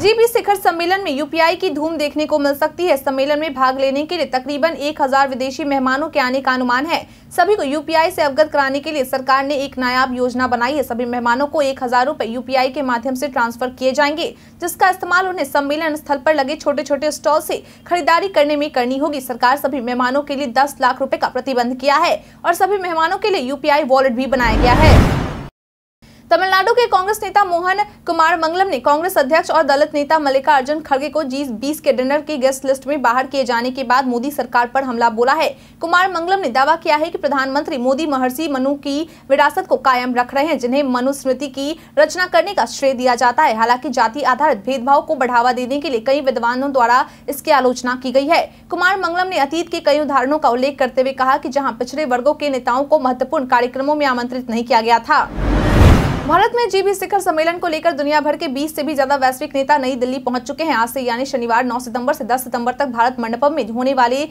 GB शिखर सम्मेलन में यूपीआई की धूम देखने को मिल सकती है सम्मेलन में भाग लेने के लिए तकरीबन 1000 विदेशी मेहमानों के आने का अनुमान है सभी को यूपीआई से अवगत कराने के लिए सरकार ने एक नायाब योजना बनाई है सभी मेहमानों को एक हजार रूपए यूपीआई के माध्यम से ट्रांसफर किए जाएंगे जिसका इस्तेमाल उन्हें सम्मेलन स्थल पर लगे छोटे छोटे स्टॉल से खरीदारी करने में करनी होगी सरकार सभी मेहमानों के लिए दस लाख रूपए का प्रतिबंध किया है और सभी मेहमानों के लिए यूपीआई वॉलेट भी बनाया गया है तमिलनाडु के कांग्रेस नेता मोहन कुमार मंगलम ने कांग्रेस अध्यक्ष और दलित नेता मल्लिकार्जुन खड़गे को जी बीस के डिनर की गेस्ट लिस्ट में बाहर किए जाने के बाद मोदी सरकार पर हमला बोला है कुमार मंगलम ने दावा किया है कि प्रधानमंत्री मोदी महर्षि मनु की विरासत को कायम रख रहे हैं जिन्हें मनुस्मृति की रचना करने का श्रेय दिया जाता है हालांकि जाति आधारित भेदभाव को बढ़ावा देने के लिए कई विद्वानों द्वारा इसकी आलोचना की गई है कुमार मंगलम ने अतीत के कई उदाहरणों का उल्लेख करते हुए कहा की जहाँ पिछड़े वर्गो के नेताओं को महत्वपूर्ण कार्यक्रमों में आमंत्रित नहीं किया गया था भारत में बी शिखर सम्मेलन को लेकर दुनिया भर के 20 से भी ज्यादा वैश्विक नेता नई दिल्ली पहुंच चुके हैं आज से यानी शनिवार 9 सितंबर से 10 सितंबर तक भारत मंडपम में होने वाले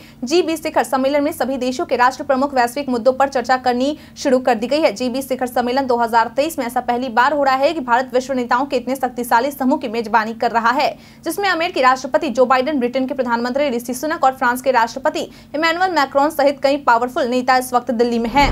बी शिखर सम्मेलन में सभी देशों के राष्ट्र प्रमुख वैश्विक मुद्दों पर चर्चा करनी शुरू कर दी गई है बी शिखर सम्मेलन दो में ऐसा पहली बार हो रहा है की भारत विश्व नेताओं के इतने शक्तिशाली समूह की मेजबानी कर रहा है जिसमें अमेरिकी राष्ट्रपति जो बाइडन ब्रिटेन के प्रधानमंत्री ऋषि सुनक और फ्रांस के राष्ट्रपति इमानुअल मैक्रोन सहित कई पावरफुल नेता इस वक्त दिल्ली में है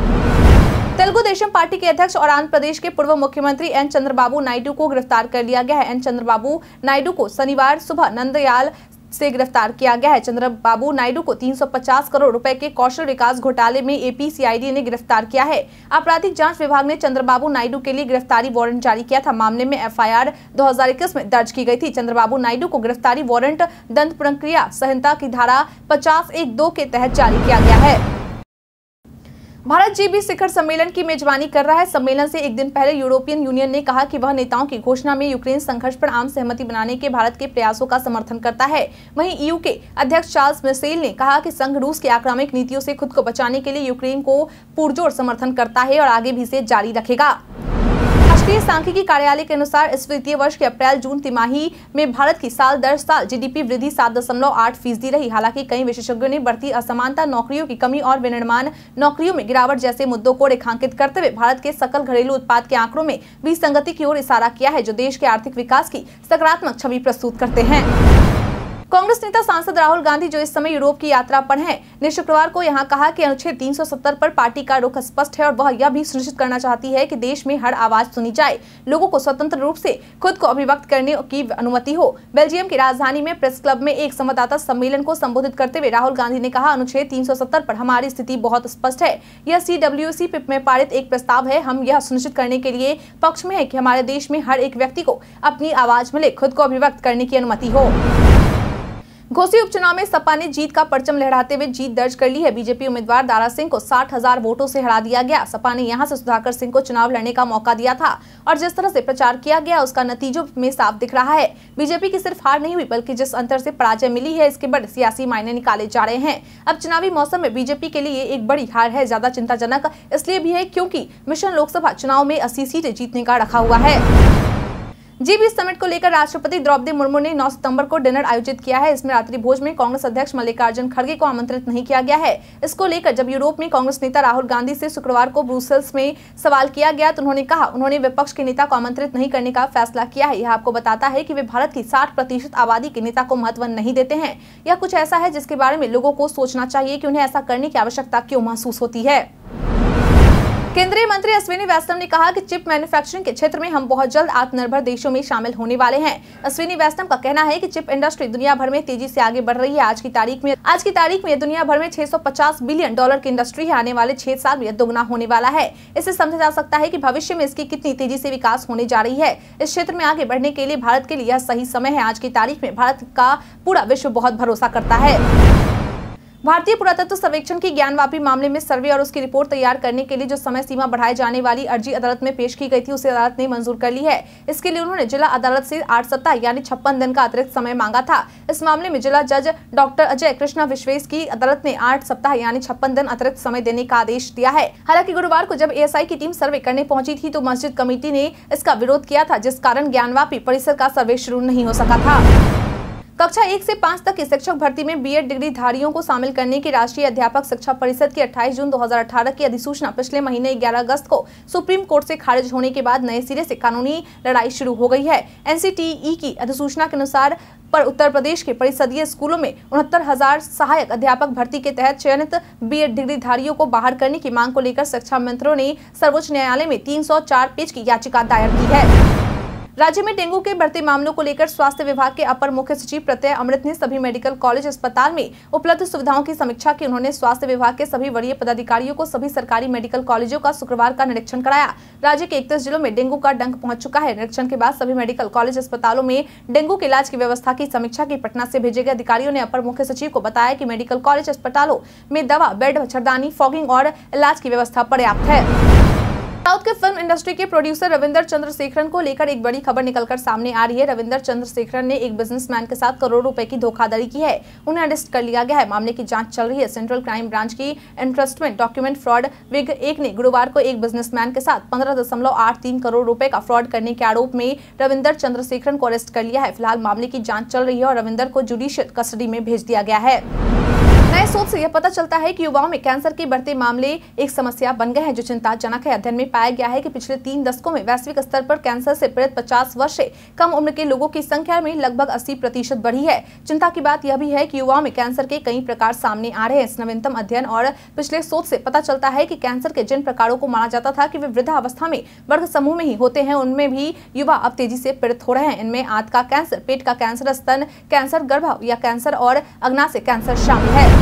तेलुगु देशम पार्टी के अध्यक्ष और आंध्र प्रदेश के पूर्व मुख्यमंत्री एन चंद्रबाबू नायडू को गिरफ्तार कर लिया गया है एन चंद्रबाबू नायडू को शनिवार सुबह नंदयाल से गिरफ्तार किया गया है चंद्रबाबू नायडू को 350 करोड़ रुपए के कौशल विकास घोटाले में एपीसीआईडी ने गिरफ्तार किया है आपराधिक जांच विभाग ने चंद्रबाबू नायडू के लिए गिरफ्तारी वारंट जारी किया था मामले में एफआईआर 2021 में दर्ज की गई थी चंद्रबाबू नायडू को गिरफ्तारी वारंट दंड प्रक्रिया संहिता की धारा पचास एक दो के तहत जारी किया गया है भारत जी भी शिखर सम्मेलन की मेजबानी कर रहा है सम्मेलन से एक दिन पहले यूरोपियन यूनियन ने कहा कि वह नेताओं की घोषणा में यूक्रेन संघर्ष पर आम सहमति बनाने के भारत के प्रयासों का समर्थन करता है वहीं ईयू के अध्यक्ष चार्ल्स मिसेल ने कहा कि संघ रूस की आक्रामक नीतियों से खुद को बचाने के लिए यूक्रेन को पुरजोर समर्थन करता है और आगे भी इसे जारी रखेगा राष्ट्रीय सांख्यिकी कार्यालय के अनुसार इस वित्तीय वर्ष के अप्रैल जून तिमाही में भारत की साल दर साल जीडीपी वृद्धि सात दशमलव आठ फीसदी रही हालांकि कई विशेषज्ञों ने बढ़ती असमानता नौकरियों की कमी और विनिर्माण नौकरियों में गिरावट जैसे मुद्दों को रेखांकित करते हुए भारत के सकल घरेलू उत्पाद के आंकड़ों में विसंगति की ओर इशारा किया है जो देश के आर्थिक विकास की सकारात्मक छवि प्रस्तुत करते हैं कांग्रेस नेता सांसद राहुल गांधी जो इस समय यूरोप की यात्रा पर हैं ने शुक्रवार को यहां कहा कि अनुच्छेद 370 पर पार्टी का रुख स्पष्ट है और वह यह भी सुनिश्चित करना चाहती है कि देश में हर आवाज सुनी जाए लोगों को स्वतंत्र रूप से खुद को अभिव्यक्त करने की अनुमति हो बेल्जियम की राजधानी में प्रेस क्लब में एक संवाददाता सम्मेलन को संबोधित करते हुए राहुल गांधी ने कहा अनुच्छेद तीन पर हमारी स्थिति बहुत स्पष्ट है यह सी डब्ल्यू में पारित एक प्रस्ताव है हम यह सुनिश्चित करने के लिए पक्ष में है की हमारे देश में हर एक व्यक्ति को अपनी आवाज मिले खुद को अभिव्यक्त करने की अनुमति हो घोसी उपचुनाव में सपा ने जीत का परचम लहराते हुए जीत दर्ज कर ली है बीजेपी उम्मीदवार दारा सिंह को साठ हजार वोटों से हरा दिया गया सपा ने यहां से सुधाकर सिंह को चुनाव लड़ने का मौका दिया था और जिस तरह से प्रचार किया गया उसका नतीजों में साफ दिख रहा है बीजेपी की सिर्फ हार नहीं हुई बल्कि जिस अंतर से पराजय मिली है इसके बड़े सियासी मायने निकाले जा रहे हैं अब चुनावी मौसम में बीजेपी के लिए एक बड़ी हार है ज्यादा चिंताजनक इसलिए भी है क्यूँकी मिशन लोकसभा चुनाव में अस्सी सीटें जीतने का रखा हुआ है जी बीस समिट को लेकर राष्ट्रपति द्रौपदी मुर्मू ने 9 सितंबर को डिनर आयोजित किया है इसमें रात्रि भोज में कांग्रेस अध्यक्ष मल्लिकार्जुन खड़गे को आमंत्रित नहीं किया गया है इसको लेकर जब यूरोप में कांग्रेस नेता राहुल गांधी से शुक्रवार को ब्रूसल्स में सवाल किया गया तो उन्होंने कहा उन्होंने विपक्ष के नेता को आमंत्रित नहीं करने का फैसला किया है यह आपको बताता है की वे भारत की साठ प्रतिशत आबादी के नेता को महत्व नहीं देते हैं यह कुछ ऐसा है जिसके बारे में लोगों को सोचना चाहिए की उन्हें ऐसा करने की आवश्यकता क्यों महसूस होती है केंद्रीय मंत्री अश्विनी वैष्णव ने कहा कि चिप मैन्युफैक्चरिंग के क्षेत्र में हम बहुत जल्द आत्मनिर्भर देशों में शामिल होने वाले हैं अश्विनी वैष्णव का कहना है कि चिप इंडस्ट्री दुनिया भर में तेजी से आगे बढ़ रही है आज की तारीख में आज की तारीख में दुनिया भर में 650 बिलियन डॉलर की इंडस्ट्री आने वाले छह साल में दोगुना होने वाला है इसे समझा जा सकता है की भविष्य में इसकी कितनी तेजी ऐसी विकास होने जा रही है इस क्षेत्र में आगे बढ़ने के लिए भारत के लिए यह सही समय है आज की तारीख में भारत का पूरा विश्व बहुत भरोसा करता है भारतीय पुरातत्व सर्वेक्षण की ज्ञानवापी मामले में सर्वे और उसकी रिपोर्ट तैयार करने के लिए जो समय सीमा बढ़ाए जाने वाली अर्जी अदालत में पेश की गई थी उसे अदालत ने मंजूर कर ली है इसके लिए उन्होंने जिला अदालत से आठ सप्ताह यानी छप्पन दिन का अतिरिक्त समय मांगा था इस मामले में जिला जज डॉक्टर अजय कृष्णा विश्वेश की अदालत ने आठ सप्ताह यानी छप्पन दिन अतिरिक्त समय देने का आदेश दिया है हालांकि गुरुवार को जब ए की टीम सर्वे करने पहुंची थी तो मस्जिद कमेटी ने इसका विरोध किया था जिस कारण ज्ञानवापी परिसर का सर्वे शुरू नहीं हो सका था कक्षा एक से पाँच तक की शिक्षक भर्ती में बीएड डिग्री धारियों को शामिल करने की राष्ट्रीय अध्यापक शिक्षा परिषद की 28 जून 2018 की अधिसूचना पिछले महीने 11 अगस्त को सुप्रीम कोर्ट से खारिज होने के बाद नए सिरे से कानूनी लड़ाई शुरू हो गई है एनसीटीई e की अधिसूचना के अनुसार पर उत्तर प्रदेश के परिषदीय स्कूलों में उनहत्तर हजार सहायक अध्यापक भर्ती के तहत चयनित बीएड धारियों को बाहर करने की मांग को लेकर शिक्षा मंत्रियों ने सर्वोच्च न्यायालय में 304 पेज की याचिका दायर की है राज्य में डेंगू के बढ़ते मामलों को लेकर स्वास्थ्य विभाग के अपर मुख्य सचिव प्रत्यय अमृत ने सभी मेडिकल कॉलेज अस्पताल में उपलब्ध सुविधाओं की समीक्षा की उन्होंने स्वास्थ्य विभाग के सभी वरीय पदाधिकारियों को सभी सरकारी मेडिकल कॉलेजों का शुक्रवार का निरीक्षण कराया राज्य के इकतीस जिलों में डेंगू का डंक पहुंच चुका है निरीक्षण के बाद सभी मेडिकल कॉलेज अस्पतालों में डेंगू के इलाज की व्यवस्था की समीक्षा की पटना से भेजे गए अधिकारियों ने अपर मुख्य सचिव को बताया की मेडिकल कॉलेज अस्पतालों में दवा बेड मच्छरदानी फॉगिंग और इलाज की व्यवस्था पर्याप्त है साउथ के फिल्म इंडस्ट्री के प्रोड्यूसर रविंदर चंद्रशेखरन को लेकर एक बड़ी खबर निकलकर सामने आ रही है रविंदर चंद्रशेखरन ने एक बिजनेसमैन के साथ करोड़ रुपए की धोखाधड़ी की है उन्हें अरेस्ट कर लिया गया है मामले की जांच चल रही है सेंट्रल क्राइम ब्रांच की इंटरेस्टमेंट डॉक्यूमेंट फ्रॉड विग एक ने गुरुवार को एक बिजनेसमैन के साथ पंद्रह करोड़ रूपये का फ्रॉड करने के आरोप में रविंदर चंद्रशेखरन को अरेस्ट कर लिया है फिलहाल मामले की जाँच चल रही है और रविंदर को जुडिशियल कस्टडी में भेज दिया गया है नए शोध से यह पता चलता है कि युवाओं में कैंसर के बढ़ते मामले एक समस्या बन गए हैं जो चिंताजनक है अध्ययन में पाया गया है कि पिछले तीन दशकों में वैश्विक स्तर पर कैंसर से पीड़ित 50 वर्ष से कम उम्र के लोगों की संख्या में लगभग 80 प्रतिशत बढ़ी है चिंता की बात यह भी है कि युवाओं में कैंसर के कई प्रकार सामने आ रहे हैं इस नवीनतम अध्ययन और पिछले शोध से पता चलता है की कैंसर के जिन प्रकारों को माना जाता था की वे वृद्धावस्था में वर्ग समूह में ही होते हैं उनमें भी युवा अब तेजी से पीड़ित हो रहे हैं इनमें आंत का कैंसर पेट का कैंसर स्तन कैंसर गर्भा या कैंसर और अग्ना से कैंसर शामिल है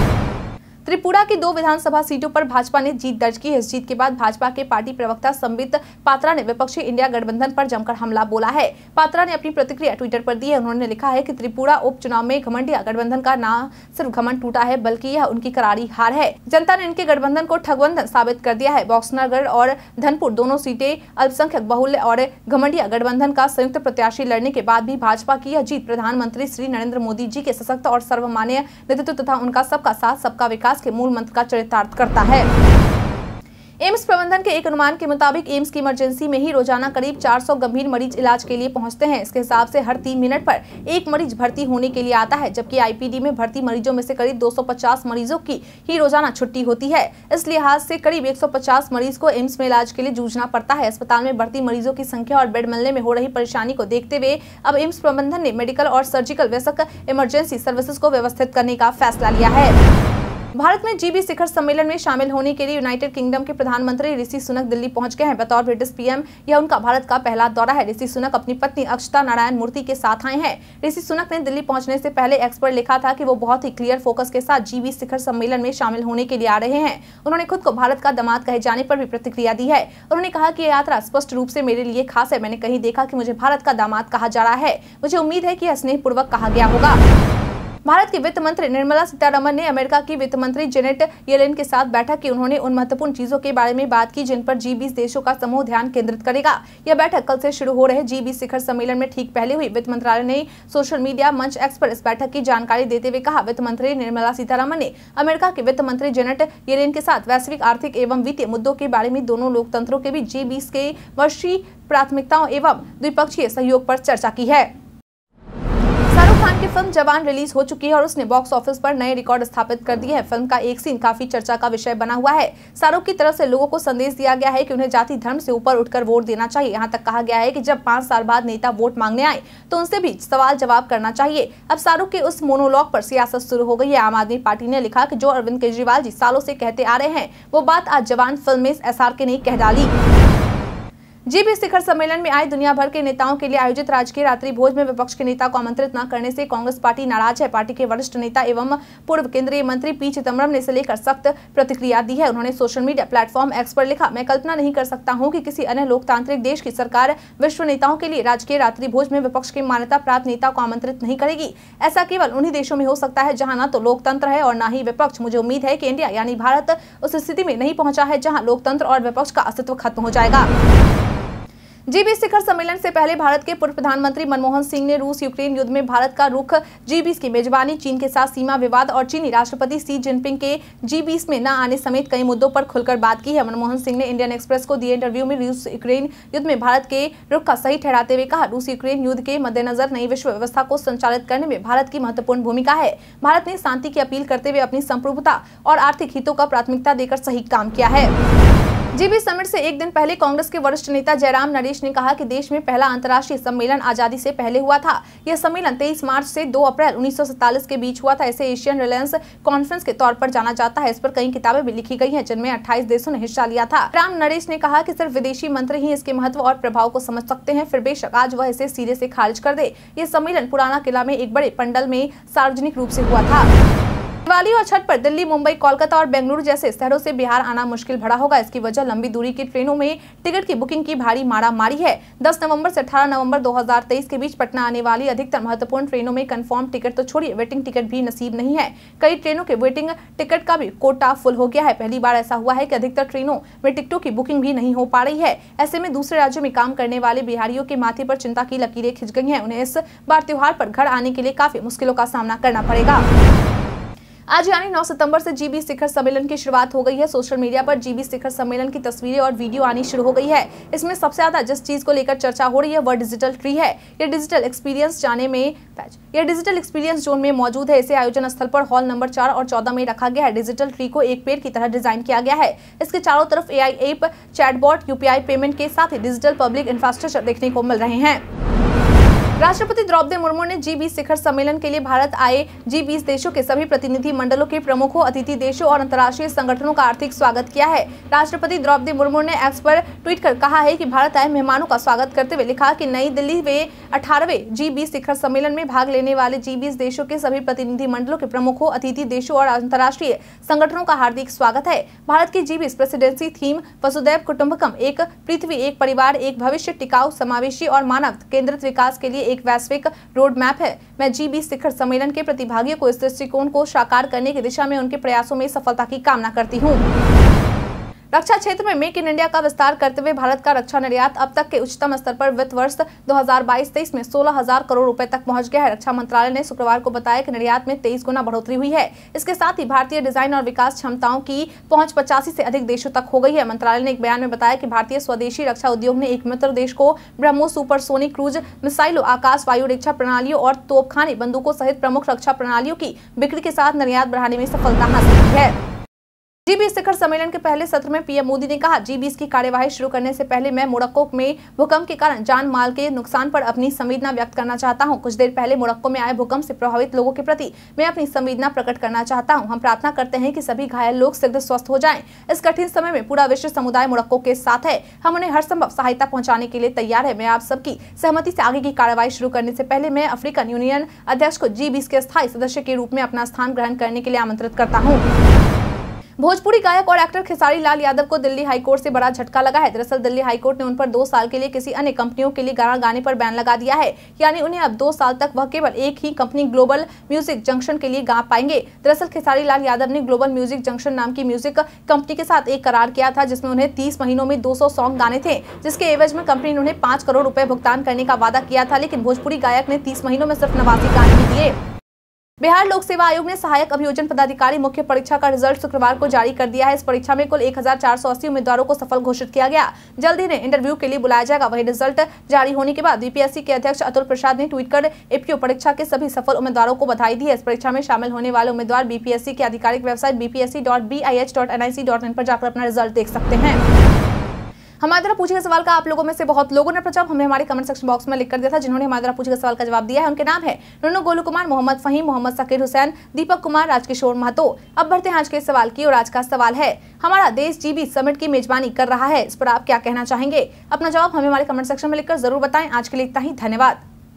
त्रिपुरा की दो विधानसभा सीटों पर भाजपा ने जीत दर्ज की है इस जीत के बाद भाजपा के पार्टी प्रवक्ता संबित पात्रा ने विपक्षी इंडिया गठबंधन पर जमकर हमला बोला है पात्रा ने अपनी प्रतिक्रिया ट्विटर पर दी है उन्होंने लिखा है कि त्रिपुरा उपचुनाव में घमंडिया गठबंधन का न सिर्फ घमंड टूटा है बल्कि यह उनकी करारी हार है जनता ने इनके गठबंधन को ठगबंधन साबित कर दिया है बॉक्सनगर और धनपुर दोनों सीटें अल्पसंख्यक बहुल्य और घमंडिया गठबंधन का संयुक्त प्रत्याशी लड़ने के बाद भी भाजपा की यह जीत प्रधानमंत्री श्री नरेंद्र मोदी जी के सशक्त और सर्वमान्य नेतृत्व तथा उनका सबका साथ सबका विकास विकास के मूल मंत्र का चरितार्थ करता है एम्स प्रबंधन के एक अनुमान के मुताबिक एम्स की इमरजेंसी में ही रोजाना करीब 400 गंभीर मरीज इलाज के लिए पहुंचते हैं इसके हिसाब से हर तीन मिनट पर एक मरीज भर्ती होने के लिए आता है जबकि आईपीडी में भर्ती मरीजों में से करीब 250 मरीजों की ही रोजाना छुट्टी होती है इस लिहाज से करीब 150 मरीज को एम्स में इलाज के लिए जूझना पड़ता है अस्पताल में भर्ती मरीजों की संख्या और बेड मिलने में हो रही परेशानी को देखते हुए अब एम्स प्रबंधन ने मेडिकल और सर्जिकल वैसक इमरजेंसी सर्विसेज को व्यवस्थित करने का फैसला लिया है भारत में जीबी शिखर सम्मेलन में शामिल होने के लिए यूनाइटेड किंगडम के प्रधानमंत्री ऋषि सुनक दिल्ली पहुंच गए हैं बतौर ब्रिटिश पीएम यह उनका भारत का पहला दौरा है ऋषि सुनक अपनी पत्नी अक्षता नारायण मूर्ति के साथ आए हैं ऋषि सुनक ने दिल्ली पहुंचने से पहले एक्सपर्ट लिखा था कि वो बहुत ही क्लियर फोकस के साथ जीबी शिखर सम्मेलन में शामिल होने के लिए आ रहे हैं उन्होंने खुद को भारत का दमाद कहे जाने पर भी प्रतिक्रिया दी है उन्होंने कहा की यह यात्रा स्पष्ट रूप से मेरे लिए खास है मैंने कहीं देखा की मुझे भारत का दामाद कहा जा रहा है मुझे उम्मीद है की यह पूर्वक कहा गया होगा भारत की वित्त मंत्री निर्मला सीतारमन ने अमेरिका की वित्त मंत्री जेनेट येलेन के साथ बैठक की उन्होंने उन महत्वपूर्ण चीजों के बारे में बात की जिन पर जी बीस देशों का समूह ध्यान केंद्रित करेगा यह बैठक कल से शुरू हो रहे जी शिखर सम्मेलन में ठीक पहले हुई वित्त मंत्रालय ने सोशल मीडिया मंच एक्स पर इस बैठक की जानकारी देते हुए कहा वित्त मंत्री निर्मला सीतारमन ने अमेरिका के वित्त मंत्री जेनेट येलेन के साथ वैश्विक आर्थिक एवं वित्तीय मुद्दों के बारे में दोनों लोकतंत्रों के बीच जी के वर्षीय प्राथमिकताओं एवं द्विपक्षीय सहयोग पर चर्चा की है खान की फिल्म जवान रिलीज हो चुकी है और उसने बॉक्स ऑफिस पर नए रिकॉर्ड स्थापित कर दिए हैं फिल्म का एक सीन काफी चर्चा का विषय बना हुआ है शाहरुख की तरफ से लोगों को संदेश दिया गया है कि उन्हें जाति धर्म से ऊपर उठकर वोट देना चाहिए यहाँ तक कहा गया है कि जब पांच साल बाद नेता वोट मांगने आए तो उनसे भी सवाल जवाब करना चाहिए अब शाहरुख के उस मोनोलॉग पर सियासत शुरू हो गई है आम आदमी पार्टी ने लिखा की जो अरविंद केजरीवाल जी सालों से कहते आ रहे हैं वो बात आज जवान फिल्म में एस के नहीं कह डाली जीबी शिखर सम्मेलन में आए दुनिया भर के नेताओं के लिए आयोजित राजकीय रात्रि भोज में विपक्ष के नेता को आमंत्रित न करने से कांग्रेस पार्टी नाराज है पार्टी के वरिष्ठ नेता एवं पूर्व केंद्रीय मंत्री पी चिदम्बरम ने इसे लेकर सख्त प्रतिक्रिया दी है उन्होंने सोशल मीडिया प्लेटफॉर्म एक्स पर लिखा मैं कल्पना नहीं कर सकता हूँ कि किसी अन्य लोकतांत्रिक देश की सरकार विश्व नेताओं के लिए राजकीय रात्रि भोज में विपक्ष के मान्यता प्राप्त नेता को आमंत्रित नहीं करेगी ऐसा केवल उन्ही देशों में हो सकता है जहाँ न तो लोकतंत्र है और न ही विपक्ष मुझे उम्मीद है की इंडिया यानी भारत उस स्थिति में नहीं पहुँचा है जहाँ लोकतंत्र और विपक्ष का अस्तित्व खत्म हो जाएगा जीबी शिखर सम्मेलन से पहले भारत के पूर्व प्रधानमंत्री मनमोहन सिंह ने रूस यूक्रेन युद्ध में भारत का रुख जीबीस की मेजबानी चीन के साथ सीमा विवाद और चीनी राष्ट्रपति सी जिनपिंग के जीबीस में न आने समेत कई मुद्दों पर खुलकर बात की है मनमोहन सिंह ने इंडियन एक्सप्रेस को दिए इंटरव्यू में रूस यूक्रेन युद्ध में भारत के रुख का सही ठहराते हुए कहा रूस यूक्रेन युद्ध के मद्देनजर नई विश्व व्यवस्था को संचालित करने में भारत की महत्वपूर्ण भूमिका है भारत ने शांति की अपील करते हुए अपनी संप्रभुता और आर्थिक हितों का प्राथमिकता देकर सही काम किया है जीबी समिट से एक दिन पहले कांग्रेस के वरिष्ठ नेता जयराम नरेश ने कहा कि देश में पहला अंतर्राष्ट्रीय सम्मेलन आजादी से पहले हुआ था यह सम्मेलन 23 मार्च से 2 अप्रैल उन्नीस के बीच हुआ था इसे एशियन रिलायंस कॉन्फ्रेंस के तौर पर जाना जाता है इस पर कई किताबें भी लिखी गई हैं जिनमें अट्ठाईस देशों ने हिस्सा लिया था राम नरेश ने कहा की सिर्फ विदेशी मंत्री ही इसके महत्व और प्रभाव को समझ सकते हैं फिर बेशक आज वह इसे सीरे ऐसी खारिज कर दे ये सम्मेलन पुराना किला में एक बड़े पंडल में सार्वजनिक रूप ऐसी हुआ था दिवाली और छठ पर दिल्ली मुंबई कोलकाता और बेंगलुरु जैसे शहरों से बिहार आना मुश्किल भरा होगा इसकी वजह लंबी दूरी की ट्रेनों में टिकट की बुकिंग की भारी मारा मारी है 10 नवंबर से 18 नवंबर 2023 के बीच पटना आने वाली अधिकतर महत्वपूर्ण ट्रेनों में कंफर्म टिकट तो छोड़िए वेटिंग टिकट भी नसीब नहीं है कई ट्रेनों के वेटिंग टिकट का भी कोटा फुल हो गया है पहली बार ऐसा हुआ है की अधिकतर ट्रेनों में टिकटों की बुकिंग भी नहीं हो पा रही है ऐसे में दूसरे राज्यों में काम करने वाले बिहारियों के माथे पर चिंता की लकीरें खिंच गई है उन्हें इस बार त्योहार पर घर आने के लिए काफी मुश्किलों का सामना करना पड़ेगा आज यानी 9 सितंबर से जीबी शिखर सम्मेलन की शुरुआत हो गई है सोशल मीडिया पर जीबी शिखर सम्मेलन की तस्वीरें और वीडियो आनी शुरू हो गई है इसमें सबसे ज्यादा जिस चीज को लेकर चर्चा हो रही है वह डिजिटल ट्री है यह डिजिटल एक्सपीरियंस जाने में यह डिजिटल एक्सपीरियंस जोन में मौजूद है इसे आयोजन स्थल पर हॉल नंबर चार और चौदह में रखा गया है डिजिटल ट्री को एक पेड़ की तरह डिजाइन किया गया है इसके चारों तरफ AI app chatbot UPI payment के साथ ही डिजिटल पब्लिक इंफ्रास्ट्रक्चर देखने को मिल रहे हैं राष्ट्रपति द्रौपदी मुर्मू ने जी शिखर सम्मेलन के लिए भारत आए जी बीस देशों के सभी प्रतिनिधि मंडलों के प्रमुखों अतिथि देशों और अंतर्राष्ट्रीय संगठनों का आर्थिक स्वागत किया है राष्ट्रपति द्रौपदी मुर्मू ने एक्स पर ट्वीट कर कहा है कि भारत आए मेहमानों का स्वागत करते हुए लिखा कि नई दिल्ली में अठारहवे जी शिखर सम्मेलन में भाग लेने वाले जी देशों के सभी प्रतिनिधि मंडलों के प्रमुखों अतिथि देशों और अंतर्राष्ट्रीय संगठनों का हार्दिक स्वागत है भारत की जी प्रेसिडेंसी थीम वसुदैव कुटुम्बकम एक पृथ्वी एक परिवार एक भविष्य टिकाऊ समावेशी और मानव केंद्रित विकास के लिए एक वैश्विक रोड मैप है मैं बी शिखर सम्मेलन के प्रतिभागियों को इस दृष्टिकोण को साकार करने की दिशा में उनके प्रयासों में सफलता की कामना करती हूँ रक्षा क्षेत्र में मेक इन इंडिया का विस्तार करते हुए भारत का रक्षा निर्यात अब तक के उच्चतम स्तर पर वित्त वर्ष 2022-23 में 16000 करोड़ रुपए तक पहुंच गया है रक्षा मंत्रालय ने शुक्रवार को बताया कि निर्यात में 23 गुना बढ़ोतरी हुई है इसके साथ ही भारतीय डिजाइन और विकास क्षमताओं की पहुंच पचासी से अधिक देशों तक हो गई है मंत्रालय ने एक बयान में बताया कि भारतीय स्वदेशी रक्षा उद्योग ने एक मित्र देश को ब्रह्मोस सुपरसोनिक क्रूज मिसाइलों आकाश वायु रक्षा प्रणालियों और तोपखाने बंदूकों सहित प्रमुख रक्षा प्रणालियों की बिक्री के साथ निर्यात बढ़ाने में सफलता हासिल की है जी शिखर सम्मेलन के पहले सत्र में पीएम मोदी ने कहा जी की कार्यवाही शुरू करने से पहले मैं मोरक्को में भूकंप के कारण जान माल के नुकसान पर अपनी संवेदना व्यक्त करना चाहता हूं कुछ देर पहले मोरक्को में आए भूकंप से प्रभावित लोगों के प्रति मैं अपनी संवेदना प्रकट करना चाहता हूं हम प्रार्थना करते हैं कि सभी घायल लोग शीघ्र स्वस्थ हो जाए इस कठिन समय में पूरा विश्व समुदाय मोरक्को के साथ है हम उन्हें हर संभव सहायता पहुँचाने के लिए तैयार है मैं आप सबकी सहमति ऐसी आगे की कार्यवाही शुरू करने ऐसी पहले मैं अफ्रीकन यूनियन अध्यक्ष को जी के स्थायी सदस्य के रूप में अपना स्थान ग्रहण करने के लिए आमंत्रित करता हूँ भोजपुरी गायक और एक्टर खेसारी लाल यादव को दिल्ली हाईकोर्ट से बड़ा झटका लगा है दरअसल दिल्ली हाईकोर्ट ने उन पर दो साल के लिए किसी अन्य कंपनियों के लिए गाना गाने पर बैन लगा दिया है यानी उन्हें अब दो साल तक वह केवल एक ही कंपनी ग्लोबल म्यूजिक जंक्शन के लिए गा पाएंगे दरअसल खेसारी लाल यादव ने ग्लोबल म्यूजिक जंक्शन नाम की म्यूजिक कंपनी के साथ एक करार किया था जिसमें उन्हें तीस महीनों में दो सॉन्ग गाने थे जिसके एवज में कंपनी ने उन्हें पांच करोड़ रुपए भुगतान करने का वादा किया था लेकिन भोजपुरी गायक ने तीस महीनों में सिर्फ नवासी गाने दिए बिहार लोक सेवा आयोग ने सहायक अभियोजन पदाधिकारी मुख्य परीक्षा का रिजल्ट शुक्रवार को जारी कर दिया है इस परीक्षा में कुल एक उम्मीदवारों को सफल घोषित किया गया जल्द ही इंटरव्यू के लिए बुलाया जाएगा वही रिजल्ट जारी होने के बाद बीपीएससी के अध्यक्ष अतुल प्रसाद ने ट्वीट कर एपीओ परीक्षा के सभी सफल उम्मीदवारों को बधाई दी है इस परीक्षा में शामिल होने वाले उम्मीदवार बीपीएससी की आधिकारिक वेबसाइट बीपीएससी पर जाकर अपना रिजल्ट देख सकते हैं हमारे द्वारा पूछे गए सवाल का आप लोगों में से बहुत लोगों ने प्रचार हमें हमारे कमेंट सेक्शन बॉक्स में लिख कर दिया था जिन्होंने हमारे द्वारा पूछे गए सवाल का जवाब दिया है उनके नाम है नोनो गोलू कुमार मोहम्मद फहीम मोहम्मद सकीर हुसैन दीपक कुमार राजकिशोर महतो अब बढ़ते हैं आज के सवाल की और आज का सवाल है हमारा देश जीबी समिट की मेजबानी कर रहा है इस पर आप क्या कहना चाहेंगे अपना जवाब हमें हमारे कमेंट सेक्शन में लिखकर जरूर बताएं आज के लिए इतना ही धन्यवाद